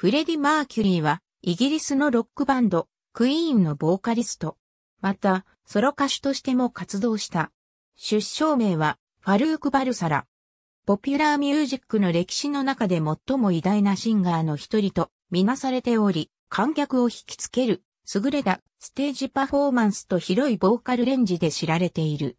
フレディ・マーキュリーは、イギリスのロックバンド、クイーンのボーカリスト。また、ソロ歌手としても活動した。出生名は、ファルーク・バルサラ。ポピュラーミュージックの歴史の中で最も偉大なシンガーの一人とみなされており、観客を引きつける、優れたステージパフォーマンスと広いボーカルレンジで知られている。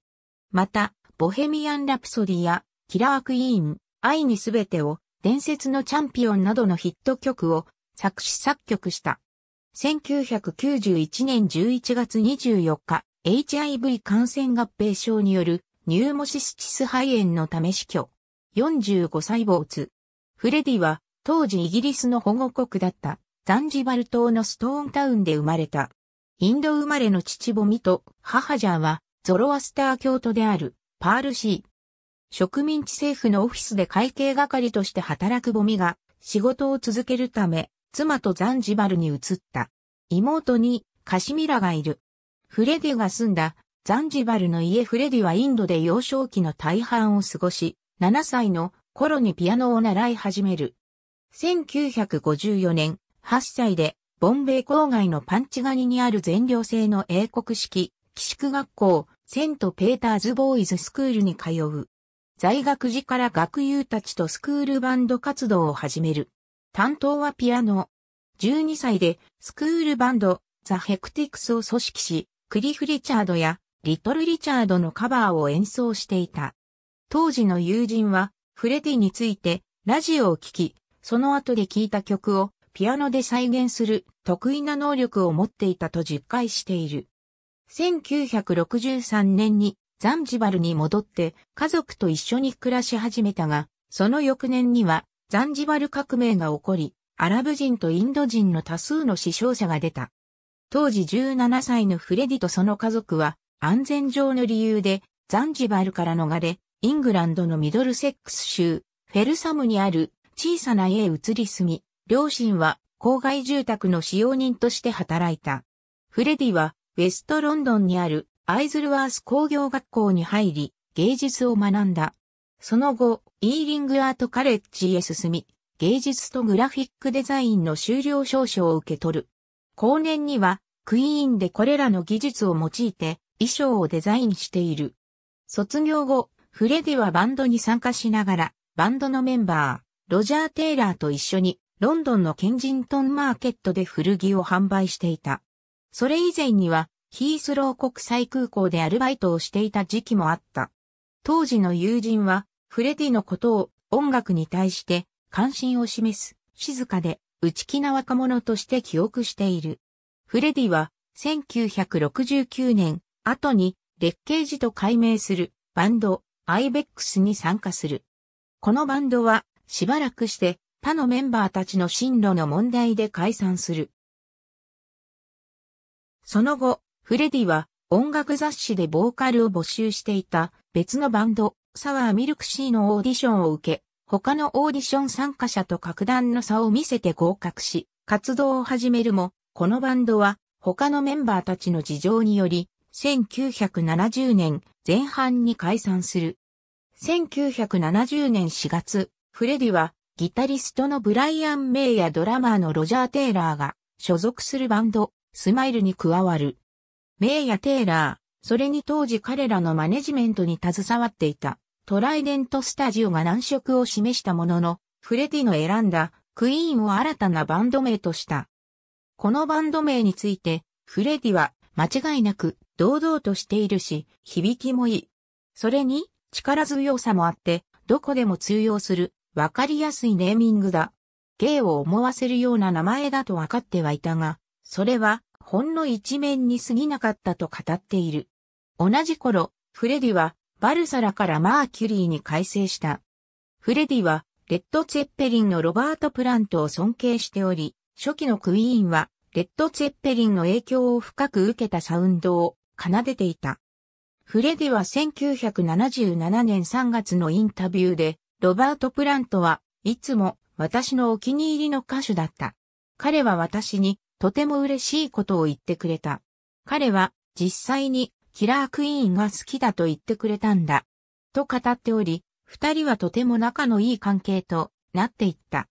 また、ボヘミアン・ラプソディや、キラー・クイーン、愛にすべてを伝説のチャンピオンなどのヒット曲を作詞作曲した。1991年11月24日、HIV 感染合併症によるニューモシスチス肺炎のため死去。45歳没。フレディは当時イギリスの保護国だったザンジバル島のストーンタウンで生まれた。インド生まれの父ボミと母ジャーはゾロアスター教徒であるパールシー、植民地政府のオフィスで会計係として働くボミが仕事を続けるため、妻とザンジバルに移った。妹にカシミラがいる。フレディが住んだザンジバルの家フレディはインドで幼少期の大半を過ごし、7歳の頃にピアノを習い始める。1954年、8歳で、ボンベイ郊外のパンチガニにある全寮制の英国式、寄宿学校、セントペーターズボーイズスクールに通う。在学時から学友たちとスクールバンド活動を始める。担当はピアノ。12歳でスクールバンド、ザ・ヘクティクスを組織し、クリフ・リチャードやリトル・リチャードのカバーを演奏していた。当時の友人は、フレディについて、ラジオを聴き、その後で聴いた曲をピアノで再現する得意な能力を持っていたと実感している。1963年にザンジバルに戻って家族と一緒に暮らし始めたが、その翌年にはザンジバル革命が起こり、アラブ人とインド人の多数の死傷者が出た。当時17歳のフレディとその家族は安全上の理由でザンジバルから逃れ、イングランドのミドルセックス州、フェルサムにある小さな家へ移り住み、両親は郊外住宅の使用人として働いた。フレディはウェストロンドンにあるアイズルワース工業学校に入り、芸術を学んだ。その後、イーリングアートカレッジへ進み、芸術とグラフィックデザインの修了証書を受け取る。後年には、クイーンでこれらの技術を用いて、衣装をデザインしている。卒業後、フレディはバンドに参加しながら、バンドのメンバー、ロジャー・テイラーと一緒に、ロンドンのケンジントンマーケットで古着を販売していた。それ以前には、ヒースロー国際空港でアルバイトをしていた時期もあった。当時の友人は、フレディのことを音楽に対して関心を示す、静かで内気な若者として記憶している。フレディは、1969年、後に、レッケージと改名するバンド、アイベックスに参加する。このバンドは、しばらくして、他のメンバーたちの進路の問題で解散する。その後、フレディは音楽雑誌でボーカルを募集していた別のバンド、サワーミルクシーのオーディションを受け、他のオーディション参加者と格段の差を見せて合格し、活動を始めるも、このバンドは他のメンバーたちの事情により、1970年前半に解散する。1970年4月、フレディはギタリストのブライアン・メイやドラマーのロジャー・テイラーが所属するバンド、スマイルに加わる。メイやテイラー、それに当時彼らのマネジメントに携わっていた、トライデントスタジオが難色を示したものの、フレディの選んだクイーンを新たなバンド名とした。このバンド名について、フレディは間違いなく堂々としているし、響きもいい。それに力強さもあって、どこでも通用する、わかりやすいネーミングだ。芸を思わせるような名前だとわかってはいたが、それはほんの一面に過ぎなかったと語っている。同じ頃、フレディはバルサラからマーキュリーに改正した。フレディはレッド・ツェッペリンのロバート・プラントを尊敬しており、初期のクイーンはレッド・ツェッペリンの影響を深く受けたサウンドを奏でていた。フレディは1977年3月のインタビューで、ロバート・プラントはいつも私のお気に入りの歌手だった。彼は私にとても嬉しいことを言ってくれた。彼は、実際に、キラークイーンが好きだと言ってくれたんだ。と語っており、二人はとても仲のいい関係となっていった。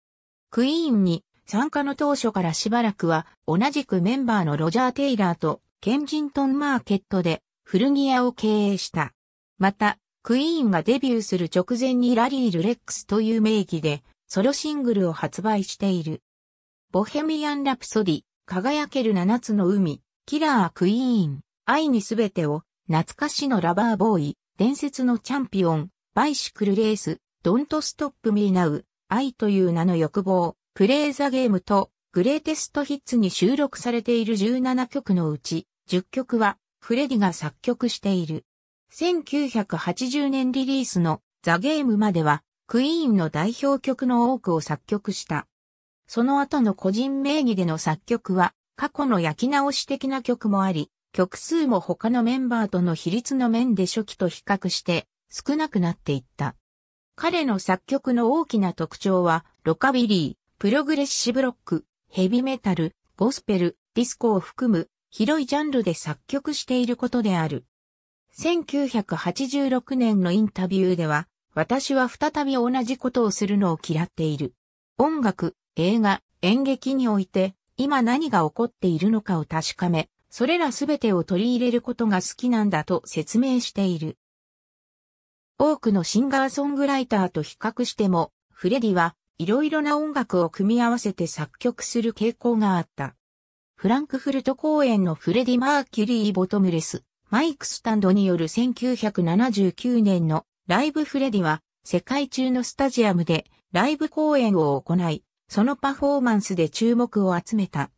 クイーンに参加の当初からしばらくは同じくメンバーのロジャー・テイラーとケンジントンマーケットで古着屋を経営した。また、クイーンがデビューする直前にラリー・ルレックスという名義でソロシングルを発売している。ボヘミアン・ラプソディ、輝ける七つの海、キラークイーン、愛にすべてを、懐かしのラバーボーイ、伝説のチャンピオン、バイシクルレース、ドントストップミーナウ、愛という名の欲望、プレイザゲームと、グレーテストヒッツに収録されている17曲のうち、10曲は、フレディが作曲している。1980年リリースのザ・ゲームまでは、クイーンの代表曲の多くを作曲した。その後の個人名義での作曲は、過去の焼き直し的な曲もあり、曲数も他のメンバーとの比率の面で初期と比較して少なくなっていった。彼の作曲の大きな特徴は、ロカビリー、プログレッシブロック、ヘビメタル、ゴスペル、ディスコを含む広いジャンルで作曲していることである。1986年のインタビューでは、私は再び同じことをするのを嫌っている。音楽、映画、演劇において、今何が起こっているのかを確かめ、それらすべてを取り入れることが好きなんだと説明している。多くのシンガーソングライターと比較しても、フレディはいろいろな音楽を組み合わせて作曲する傾向があった。フランクフルト公演のフレディ・マーキュリー・ボトムレス、マイク・スタンドによる1979年のライブフレディは世界中のスタジアムでライブ公演を行い、そのパフォーマンスで注目を集めた。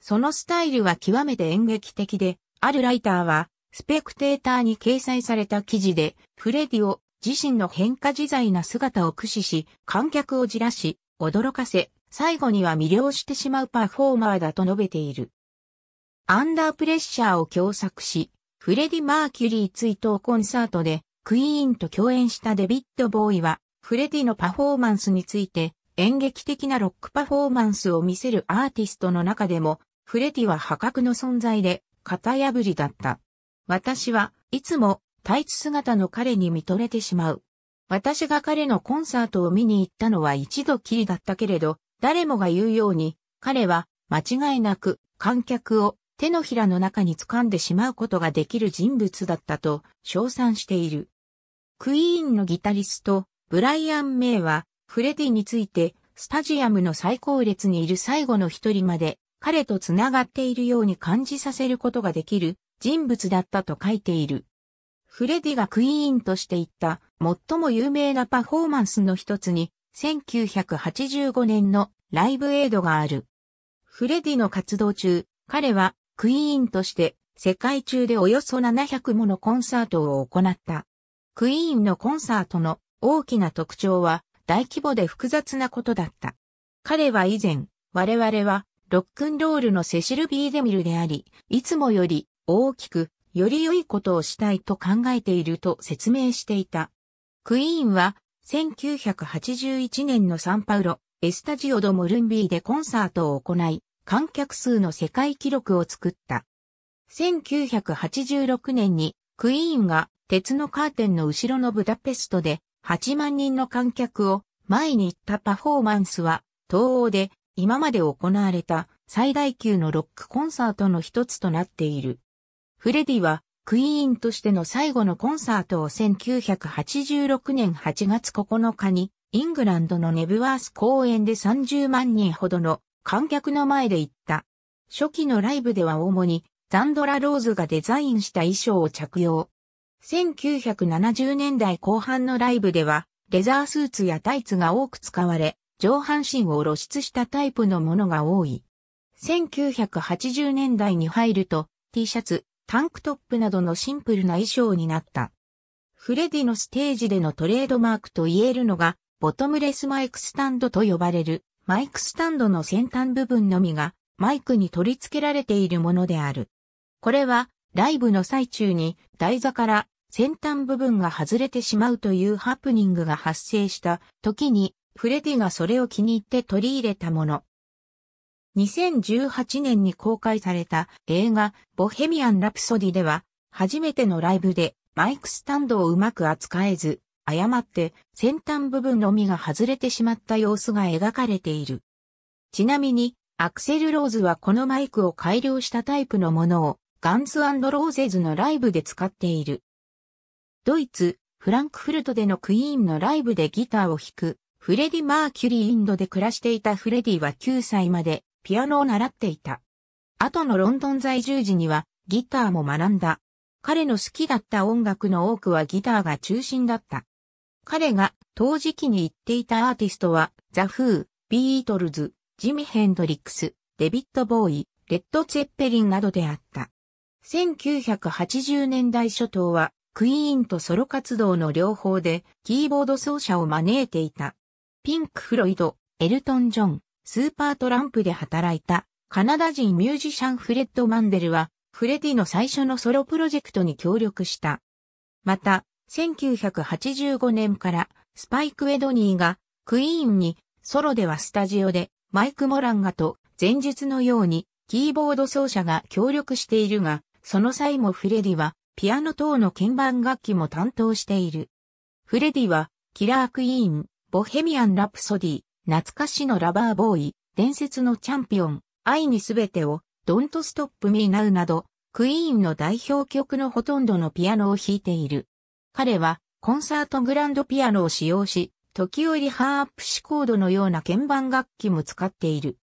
そのスタイルは極めて演劇的で、あるライターは、スペクテーターに掲載された記事で、フレディを自身の変化自在な姿を駆使し、観客をじらし、驚かせ、最後には魅了してしまうパフォーマーだと述べている。アンダープレッシャーを共作し、フレディ・マーキュリー追悼コンサートで、クイーンと共演したデビッド・ボーイは、フレディのパフォーマンスについて、演劇的なロックパフォーマンスを見せるアーティストの中でも、フレティは破格の存在で、型破りだった。私はいつもタイツ姿の彼に見とれてしまう。私が彼のコンサートを見に行ったのは一度きりだったけれど、誰もが言うように、彼は間違いなく観客を手のひらの中に掴んでしまうことができる人物だったと称賛している。クイーンのギタリスト、ブライアン・メイはフレディについて、スタジアムの最高列にいる最後の一人まで、彼と繋がっているように感じさせることができる人物だったと書いている。フレディがクイーンとして言った最も有名なパフォーマンスの一つに、1985年のライブエイドがある。フレディの活動中、彼はクイーンとして世界中でおよそ700ものコンサートを行った。クイーンのコンサートの大きな特徴は大規模で複雑なことだった。彼は以前、我々は、ロックンロールのセシル・ビーデミルであり、いつもより大きく、より良いことをしたいと考えていると説明していた。クイーンは、1981年のサンパウロ、エスタジオ・ド・モルンビーでコンサートを行い、観客数の世界記録を作った。1986年にクイーンが鉄のカーテンの後ろのブダペストで8万人の観客を前に行ったパフォーマンスは、東欧で今まで行われた最大級のロックコンサートの一つとなっている。フレディはクイーンとしての最後のコンサートを1986年8月9日にイングランドのネブワース公園で30万人ほどの観客の前で行った。初期のライブでは主にザンドラ・ローズがデザインした衣装を着用。1970年代後半のライブでは、レザースーツやタイツが多く使われ、上半身を露出したタイプのものが多い。1980年代に入ると、T シャツ、タンクトップなどのシンプルな衣装になった。フレディのステージでのトレードマークと言えるのが、ボトムレスマイクスタンドと呼ばれる、マイクスタンドの先端部分のみが、マイクに取り付けられているものである。これは、ライブの最中に台座から先端部分が外れてしまうというハプニングが発生した時にフレディがそれを気に入って取り入れたもの。2018年に公開された映画ボヘミアン・ラプソディでは初めてのライブでマイクスタンドをうまく扱えず誤って先端部分のみが外れてしまった様子が描かれている。ちなみにアクセル・ローズはこのマイクを改良したタイプのものをガンズローゼズのライブで使っている。ドイツ、フランクフルトでのクイーンのライブでギターを弾く、フレディ・マーキュリーインドで暮らしていたフレディは9歳までピアノを習っていた。後のロンドン在住時にはギターも学んだ。彼の好きだった音楽の多くはギターが中心だった。彼が当時期に言っていたアーティストは、ザ・フー、ビートルズ、ジミ・ヘンドリックス、デビット・ボーイ、レッド・ツェッペリンなどであった。1980年代初頭はクイーンとソロ活動の両方でキーボード奏者を招いていた。ピンク・フロイド、エルトン・ジョン、スーパートランプで働いたカナダ人ミュージシャンフレッド・マンデルはフレディの最初のソロプロジェクトに協力した。また、1985年からスパイク・エドニーがクイーンにソロではスタジオでマイク・モランガと前述のようにキーボード奏者が協力しているが、その際もフレディはピアノ等の鍵盤楽器も担当している。フレディは、キラークイーン、ボヘミアン・ラプソディ、懐かしのラバーボーイ、伝説のチャンピオン、愛にすべてを、ドントストップミーナウなど、クイーンの代表曲のほとんどのピアノを弾いている。彼は、コンサートグランドピアノを使用し、時折ハープシコードのような鍵盤楽器も使っている。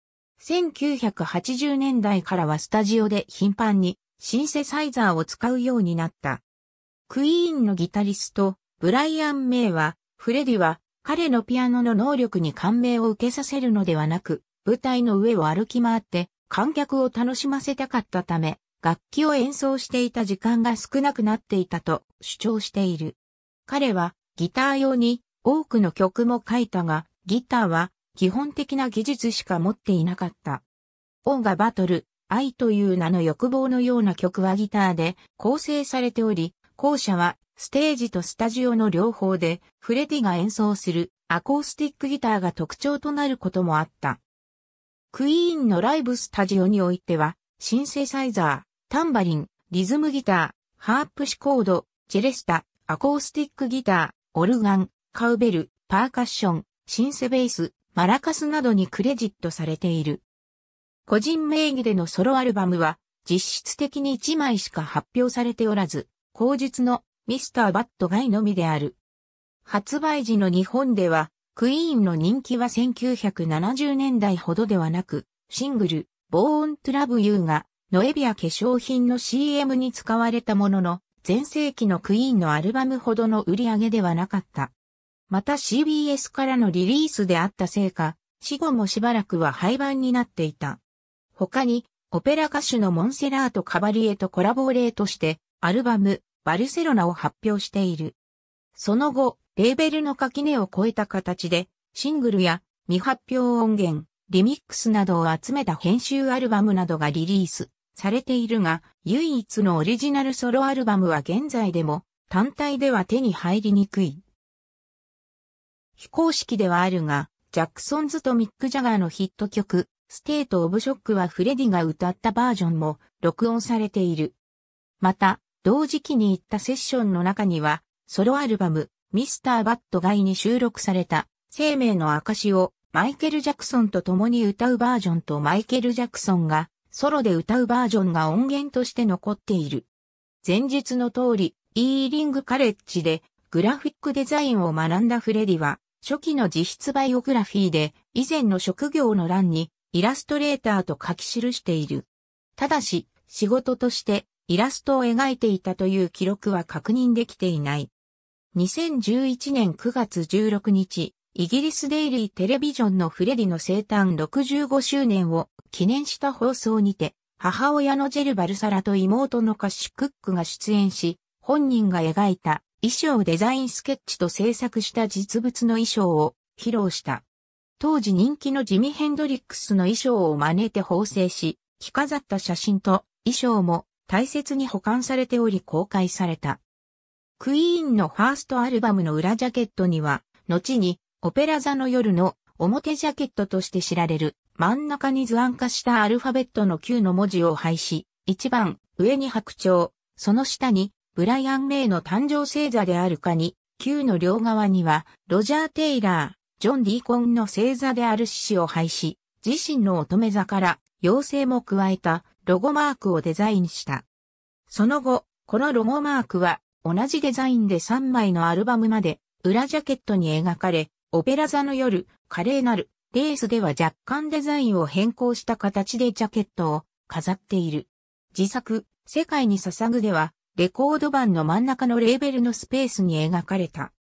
1980年代からはスタジオで頻繁にシンセサイザーを使うようになった。クイーンのギタリスト、ブライアン・メイは、フレディは彼のピアノの能力に感銘を受けさせるのではなく、舞台の上を歩き回って観客を楽しませたかったため、楽器を演奏していた時間が少なくなっていたと主張している。彼はギター用に多くの曲も書いたが、ギターは基本的な技術しか持っていなかった。オーガバトル、愛という名の欲望のような曲はギターで構成されており、後者はステージとスタジオの両方でフレディが演奏するアコースティックギターが特徴となることもあった。クイーンのライブスタジオにおいては、シンセサイザー、タンバリン、リズムギター、ハープシコード、チェレスタ、アコースティックギター、オルガン、カウベル、パーカッション、シンセベース、マラカスなどにクレジットされている。個人名義でのソロアルバムは、実質的に1枚しか発表されておらず、後述のミスターバッドガイのみである。発売時の日本では、クイーンの人気は1970年代ほどではなく、シングル、ボーントラブユーが、ノエビア化粧品の CM に使われたものの、前世紀のクイーンのアルバムほどの売り上げではなかった。また CBS からのリリースであったせいか、死後もしばらくは廃盤になっていた。他に、オペラ歌手のモンセラート・カバリエとコラボレートして、アルバム、バルセロナを発表している。その後、レーベルの垣根を越えた形で、シングルや未発表音源、リミックスなどを集めた編集アルバムなどがリリースされているが、唯一のオリジナルソロアルバムは現在でも単体では手に入りにくい。非公式ではあるが、ジャクソンズとミック・ジャガーのヒット曲、ステート・オブ・ショックはフレディが歌ったバージョンも録音されている。また、同時期に行ったセッションの中には、ソロアルバム、ミスター・バット・ガイに収録された、生命の証をマイケル・ジャクソンと共に歌うバージョンとマイケル・ジャクソンがソロで歌うバージョンが音源として残っている。前述の通り、イーリング・カレッジでグラフィックデザインを学んだフレディは、初期の自筆バイオグラフィーで以前の職業の欄にイラストレーターと書き記している。ただし、仕事としてイラストを描いていたという記録は確認できていない。2011年9月16日、イギリスデイリーテレビジョンのフレディの生誕65周年を記念した放送にて、母親のジェル・バルサラと妹のカッシュ・クックが出演し、本人が描いた衣装デザインスケッチと制作した実物の衣装を披露した。当時人気のジミ・ヘンドリックスの衣装を真似て縫製し、着飾った写真と衣装も大切に保管されており公開された。クイーンのファーストアルバムの裏ジャケットには、後にオペラ座の夜の表ジャケットとして知られる真ん中に図案化したアルファベットの Q の文字を配し、一番上に白鳥、その下にブライアン・メイの誕生星座であるかに、Q の両側にはロジャー・テイラー、ジョン・ディーコンの星座である獅子を廃止、自身の乙女座から妖精も加えたロゴマークをデザインした。その後、このロゴマークは同じデザインで3枚のアルバムまで裏ジャケットに描かれ、オペラ座の夜、華麗なる、レースでは若干デザインを変更した形でジャケットを飾っている。自作、世界に捧ぐでは、レコード版の真ん中のレーベルのスペースに描かれた。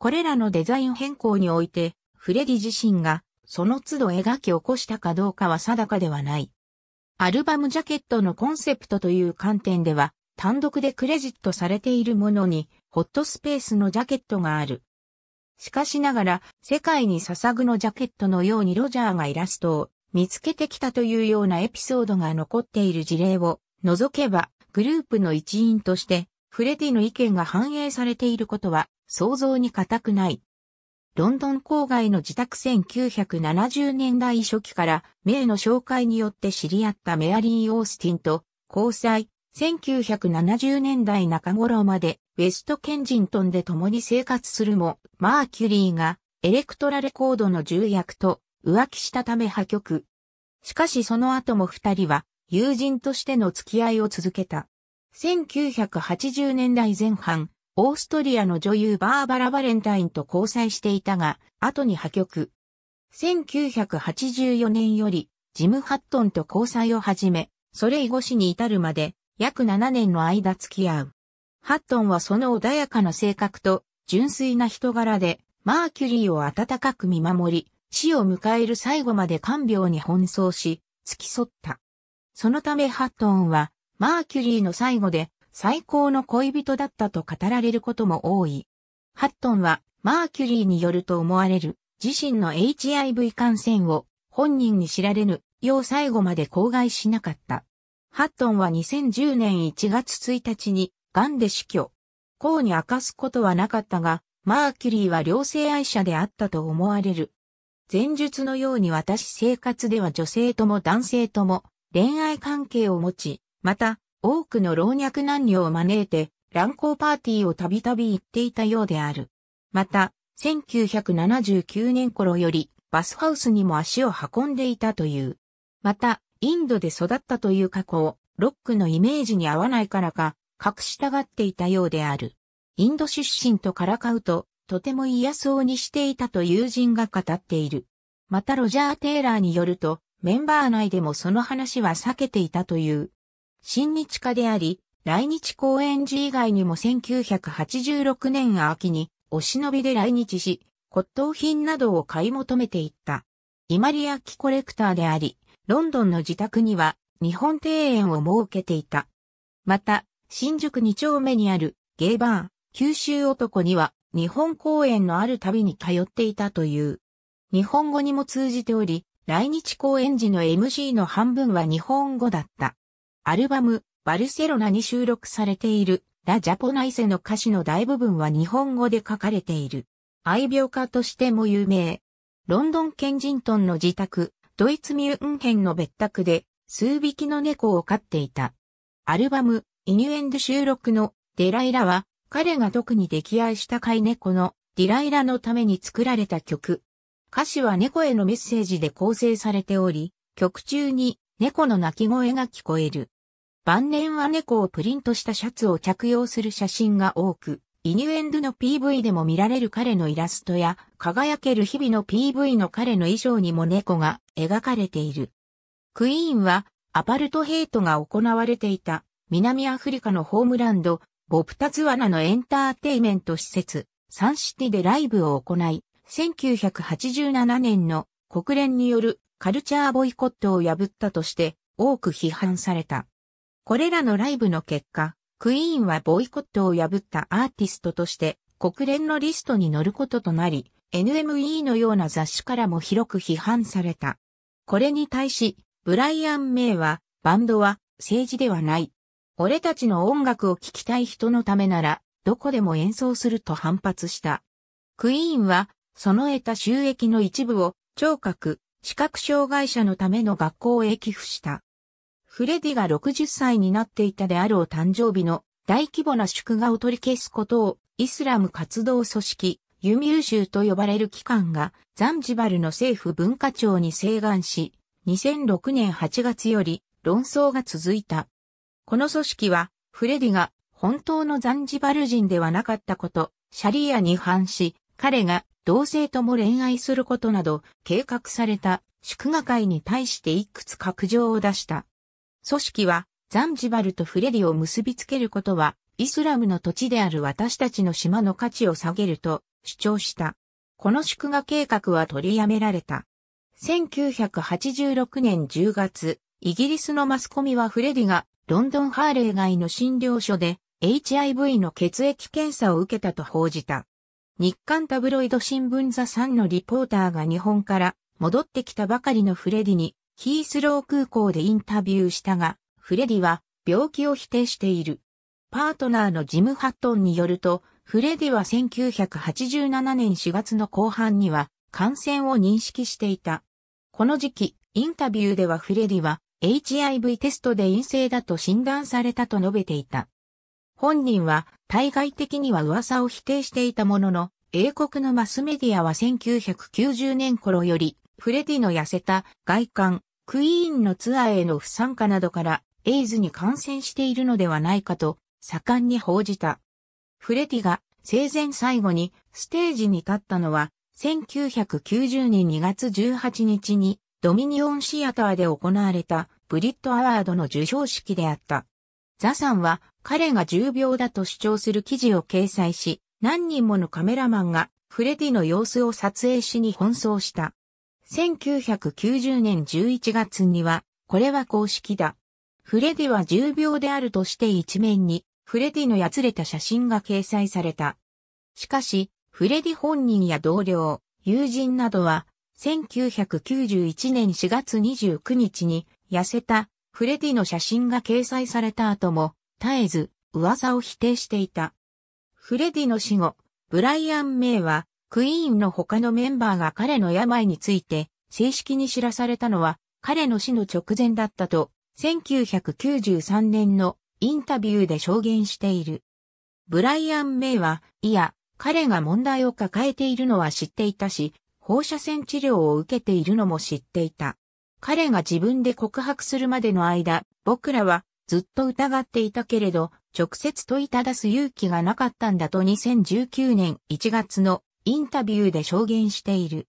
これらのデザイン変更において、フレディ自身が、その都度描き起こしたかどうかは定かではない。アルバムジャケットのコンセプトという観点では、単独でクレジットされているものに、ホットスペースのジャケットがある。しかしながら、世界に捧ぐのジャケットのようにロジャーがイラストを見つけてきたというようなエピソードが残っている事例を除けば、グループの一員として、フレディの意見が反映されていることは想像に固くない。ロンドン郊外の自宅1970年代初期から名の紹介によって知り合ったメアリー・オースティンと交際、1970年代中頃までウェストケンジントンで共に生活するも、マーキュリーがエレクトラレコードの重役と浮気したため破局。しかしその後も二人は友人としての付き合いを続けた。1980年代前半、オーストリアの女優バーバラ・バレンタインと交際していたが、後に破局。1984年より、ジム・ハットンと交際を始め、それ以後死に至るまで、約7年の間付き合う。ハットンはその穏やかな性格と、純粋な人柄で、マーキュリーを温かく見守り、死を迎える最後まで看病に奔走し、付き添った。そのためハットンは、マーキュリーの最後で、最高の恋人だったと語られることも多い。ハットンはマーキュリーによると思われる自身の HIV 感染を本人に知られぬよう最後まで口外しなかった。ハットンは2010年1月1日に癌で死去。公に明かすことはなかったが、マーキュリーは両性愛者であったと思われる。前述のように私生活では女性とも男性とも恋愛関係を持ち、また多くの老若男女を招いて、乱交パーティーをたびたび行っていたようである。また、1979年頃より、バスハウスにも足を運んでいたという。また、インドで育ったという過去を、ロックのイメージに合わないからか、隠したがっていたようである。インド出身とからかうと、とても嫌そうにしていたと友人が語っている。またロジャー・テイラーによると、メンバー内でもその話は避けていたという。親日家であり、来日公演時以外にも1986年秋にお忍びで来日し、骨董品などを買い求めていった。イマリアキコレクターであり、ロンドンの自宅には日本庭園を設けていた。また、新宿二丁目にあるゲイバー、九州男には日本公演のある旅に通っていたという。日本語にも通じており、来日公演時の MC の半分は日本語だった。アルバム、バルセロナに収録されている、ラ・ジャポナイセの歌詞の大部分は日本語で書かれている。愛病家としても有名。ロンドン・ケンジントンの自宅、ドイツ・ミュンヘンの別宅で、数匹の猫を飼っていた。アルバム、イニュエンド収録のデライラは、彼が特に溺愛した飼い猫のディライラのために作られた曲。歌詞は猫へのメッセージで構成されており、曲中に猫の鳴き声が聞こえる。晩年は猫をプリントしたシャツを着用する写真が多く、イニュエンドの PV でも見られる彼のイラストや、輝ける日々の PV の彼の衣装にも猫が描かれている。クイーンは、アパルトヘイトが行われていた、南アフリカのホームランド、ボプタツワナのエンターテイメント施設、サンシティでライブを行い、1987年の国連によるカルチャーボイコットを破ったとして多く批判された。これらのライブの結果、クイーンはボイコットを破ったアーティストとして国連のリストに載ることとなり、NME のような雑誌からも広く批判された。これに対し、ブライアン・メイは、バンドは政治ではない。俺たちの音楽を聴きたい人のためなら、どこでも演奏すると反発した。クイーンは、その得た収益の一部を、聴覚、視覚障害者のための学校へ寄付した。フレディが60歳になっていたであろう誕生日の大規模な祝賀を取り消すことをイスラム活動組織ユミル州と呼ばれる機関がザンジバルの政府文化庁に請願し2006年8月より論争が続いた。この組織はフレディが本当のザンジバル人ではなかったこと、シャリアに反し、彼が同性とも恋愛することなど計画された祝賀会に対していくつか苦情を出した。組織はザンジバルとフレディを結びつけることは、イスラムの土地である私たちの島の価値を下げると主張した。この祝賀計画は取りやめられた。1986年10月、イギリスのマスコミはフレディがロンドンハーレー街の診療所で HIV の血液検査を受けたと報じた。日刊タブロイド新聞ザサンのリポーターが日本から戻ってきたばかりのフレディにヒースロー空港でインタビューしたが、フレディは病気を否定している。パートナーのジム・ハットンによると、フレディは1987年4月の後半には感染を認識していた。この時期、インタビューではフレディは HIV テストで陰性だと診断されたと述べていた。本人は対外的には噂を否定していたものの、英国のマスメディアは1990年頃より、フレディの痩せた外観、クイーンのツアーへの不参加などからエイズに感染しているのではないかと盛んに報じた。フレティが生前最後にステージに立ったのは1990年2月18日にドミニオンシアターで行われたブリットアワードの授賞式であった。ザさんは彼が重病だと主張する記事を掲載し、何人ものカメラマンがフレディの様子を撮影しに奔走した。1990年11月には、これは公式だ。フレディは重病であるとして一面に、フレディのやつれた写真が掲載された。しかし、フレディ本人や同僚、友人などは、1991年4月29日に、痩せた、フレディの写真が掲載された後も、絶えず、噂を否定していた。フレディの死後、ブライアン・メイは、クイーンの他のメンバーが彼の病について正式に知らされたのは彼の死の直前だったと1993年のインタビューで証言している。ブライアン・メイは、いや、彼が問題を抱えているのは知っていたし、放射線治療を受けているのも知っていた。彼が自分で告白するまでの間、僕らはずっと疑っていたけれど、直接問いただす勇気がなかったんだと2019年1月のインタビューで証言している。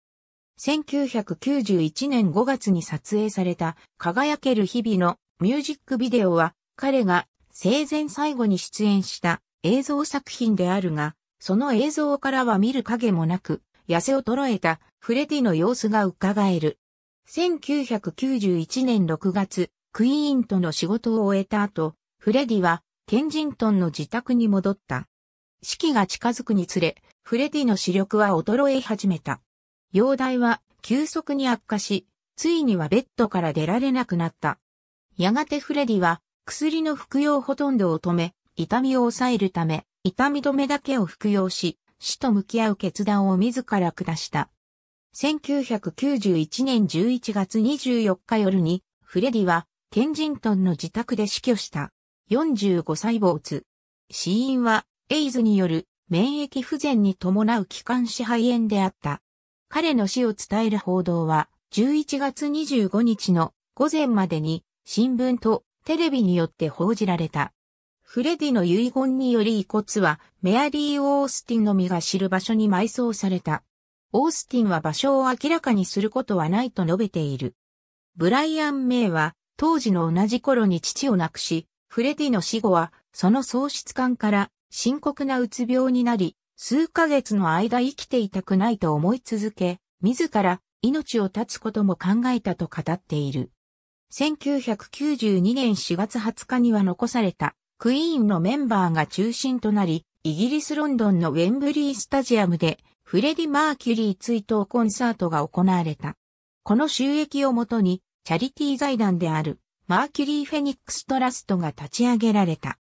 1991年5月に撮影された輝ける日々のミュージックビデオは彼が生前最後に出演した映像作品であるが、その映像からは見る影もなく、痩せ衰えたフレディの様子が伺える。1991年6月、クイーンとの仕事を終えた後、フレディはケンジントンの自宅に戻った。死期が近づくにつれ、フレディの視力は衰え始めた。容体は急速に悪化し、ついにはベッドから出られなくなった。やがてフレディは薬の服用ほとんどを止め、痛みを抑えるため、痛み止めだけを服用し、死と向き合う決断を自ら下した。1991年11月24日夜に、フレディは、ケンジントンの自宅で死去した。45歳坊主。死因は、エイズによる免疫不全に伴う気管支肺炎であった。彼の死を伝える報道は、11月25日の午前までに新聞とテレビによって報じられた。フレディの遺言により遺骨はメアリー・オースティンの身が知る場所に埋葬された。オースティンは場所を明らかにすることはないと述べている。ブライアン・メイは当時の同じ頃に父を亡くし、フレディの死後はその喪失感から深刻なうつ病になり、数ヶ月の間生きていたくないと思い続け、自ら命を絶つことも考えたと語っている。1992年4月20日には残されたクイーンのメンバーが中心となり、イギリスロンドンのウェンブリースタジアムでフレディ・マーキュリー追悼コンサートが行われた。この収益をもとにチャリティ財団であるマーキュリー・フェニックス・トラストが立ち上げられた。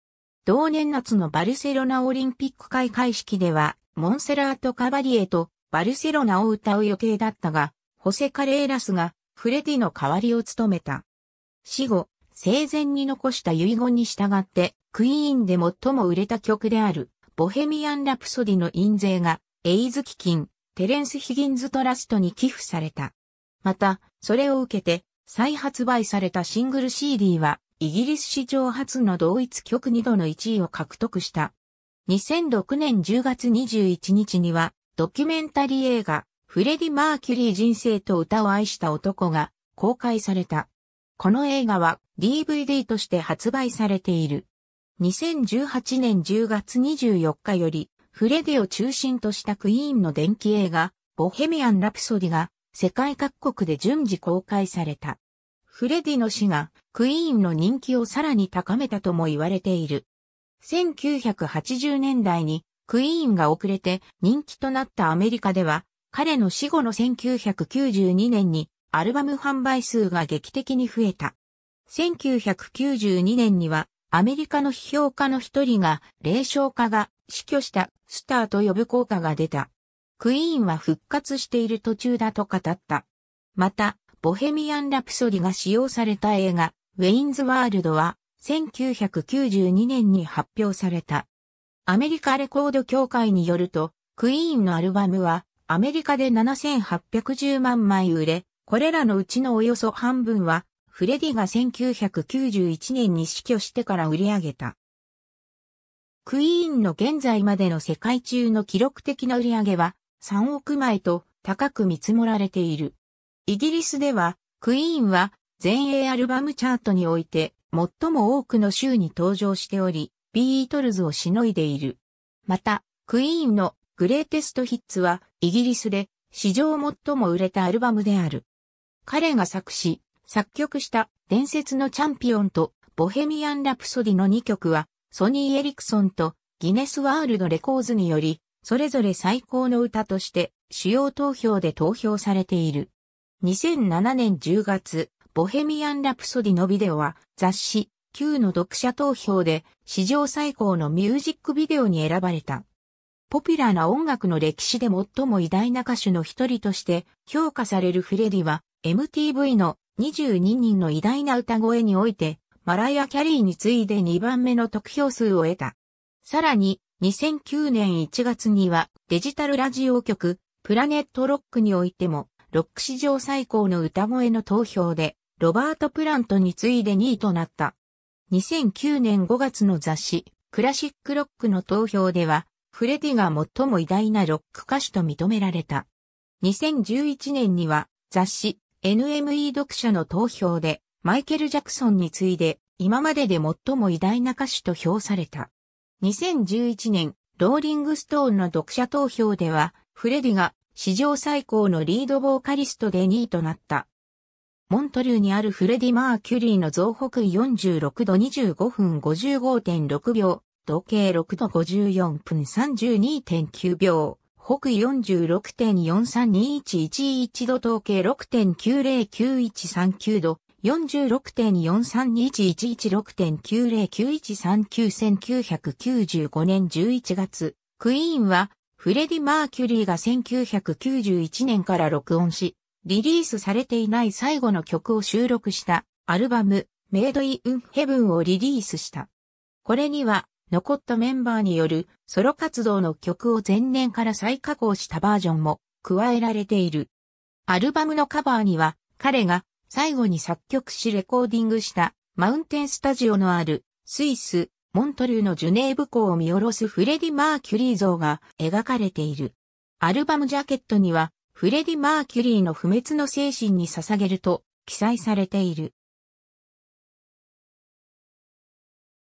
同年夏のバルセロナオリンピック開会式では、モンセラート・カバリエとバルセロナを歌う予定だったが、ホセ・カレーラスがフレディの代わりを務めた。死後、生前に残した遺言に従って、クイーンで最も売れた曲である、ボヘミアン・ラプソディの印税が、エイズ基金、テレンス・ヒギンズ・トラストに寄付された。また、それを受けて、再発売されたシングル CD は、イギリス史上初の同一曲2度の1位を獲得した。2006年10月21日には、ドキュメンタリー映画、フレディ・マーキュリー人生と歌を愛した男が公開された。この映画は DVD として発売されている。2018年10月24日より、フレディを中心としたクイーンの電気映画、ボヘミアン・ラプソディが世界各国で順次公開された。フレディの死がクイーンの人気をさらに高めたとも言われている。1980年代にクイーンが遅れて人気となったアメリカでは、彼の死後の1992年にアルバム販売数が劇的に増えた。1992年にはアメリカの批評家の一人が霊障家が死去したスターと呼ぶ効果が出た。クイーンは復活している途中だと語った。また、ボヘミアン・ラプソディが使用された映画、ウェインズ・ワールドは、1992年に発表された。アメリカレコード協会によると、クイーンのアルバムは、アメリカで7810万枚売れ、これらのうちのおよそ半分は、フレディが1991年に死去してから売り上げた。クイーンの現在までの世界中の記録的な売り上げは3億枚と高く見積もられている。イギリスでは、クイーンは全英アルバムチャートにおいて最も多くの週に登場しており、ビートルズをしのいでいる。また、クイーンのグレーテストヒッツはイギリスで史上最も売れたアルバムである。彼が作詞、作曲した伝説のチャンピオンとボヘミアン・ラプソディの2曲はソニー・エリクソンとギネス・ワールド・レコーズによりそれぞれ最高の歌として主要投票で投票されている。2007年10月、ボヘミアン・ラプソディのビデオは雑誌 Q の読者投票で史上最高のミュージックビデオに選ばれた。ポピュラーな音楽の歴史で最も偉大な歌手の一人として評価されるフレディは MTV の22人の偉大な歌声においてマライア・キャリーに次いで2番目の得票数を得た。さらに2009年1月にはデジタルラジオ局プラネットロックにおいてもロック史上最高の歌声の投票で、ロバート・プラントに次いで2位となった。2009年5月の雑誌、クラシック・ロックの投票では、フレディが最も偉大なロック歌手と認められた。2011年には、雑誌、NME 読者の投票で、マイケル・ジャクソンに次いで、今までで最も偉大な歌手と評された。2011年、ローリングストーンの読者投票では、フレディが史上最高のリードボーカリストで2位となった。モントリューにあるフレディ・マーキュリーの増北46度25分55.6秒、時計6度54分32.9秒、北46.432111度統計6.909139度、46.432116.9091391995年11月、クイーンはフレディ・マーキュリーが1991年から録音し、リリースされていない最後の曲を収録したアルバム、メイド・イウン・ヘブンをリリースした。これには、残ったメンバーによるソロ活動の曲を前年から再加工したバージョンも加えられている。アルバムのカバーには、彼が最後に作曲しレコーディングしたマウンテンスタジオのあるスイスモントルーのジュネーブ港を見下ろすフレディ・マーキュリー像が描かれている。アルバムジャケットには、フレディ・マーキュリーの不滅の精神に捧げると記載されている。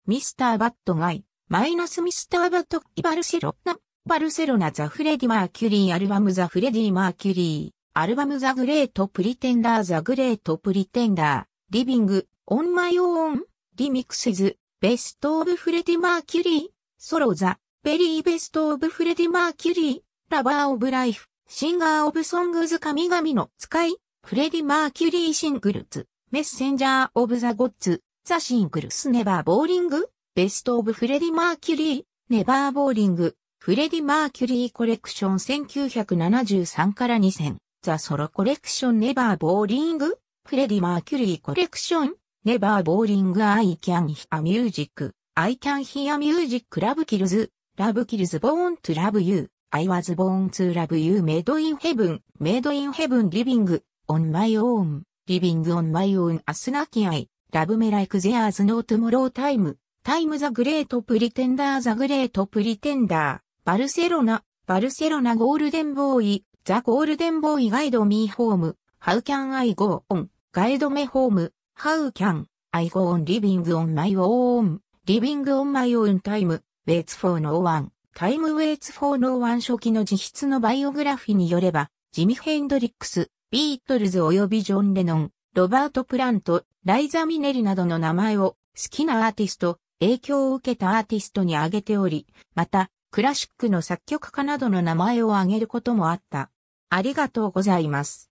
ミスター・バット・ガイ、マイナスミスター・バット・イバルセロナ、バルセロナ・ザ・フレディ・マーキュリー・アルバム・ザ・フレディ・マーキュリー、アルバム・ザ・グレート・プリテンダー・ザ・グレート・プリテンダー、リビング、オン・マイ・オーン、リミックスズ、ベスト・オブ・フレディ・マーキュリー、ソロザ、ベリー・ベスト・オブ・フレディ・マーキュリー、ラバー・オブ・ライフ、シンガー・オブ・ソングズ・神々の使い、フレディ・マーキュリー・シングルズ、メッセンジャー・オブ・ザ・ゴッツ、ザ・シングルス・ネバー・ボーリング、ベスト・オブ・フレディ・マーキュリー、ネバー・ボーリング、フレディ・マーキュリー・コレクション1973から2000、ザ・ソロ・コレクション・ネバー・ボーリング、フレディ・マーキュリー・コレクション、Never boring I can hear music. I can hear music. Love kills. Love kills born to love you. I was born to love you. Made in heaven. Made in heaven. Living on my own. Living on my own. As n a k i I. Love me like there's no tomorrow time. Time the great pretender. The great pretender. Barcelona, Barcelona Golden Boy, The Golden Boy Guide Me How m e h o can I go on? Guide Me Home, How can I go on living on my own? Living on my own time waits for no one. Time waits for no one 初期の自筆のバイオグラフィによれば、ジミ・ヘンドリックス、ビートルズ及びジョン・レノン、ロバート・プラント、ライザ・ミネリなどの名前を好きなアーティスト、影響を受けたアーティストに挙げており、また、クラシックの作曲家などの名前を挙げることもあった。ありがとうございます。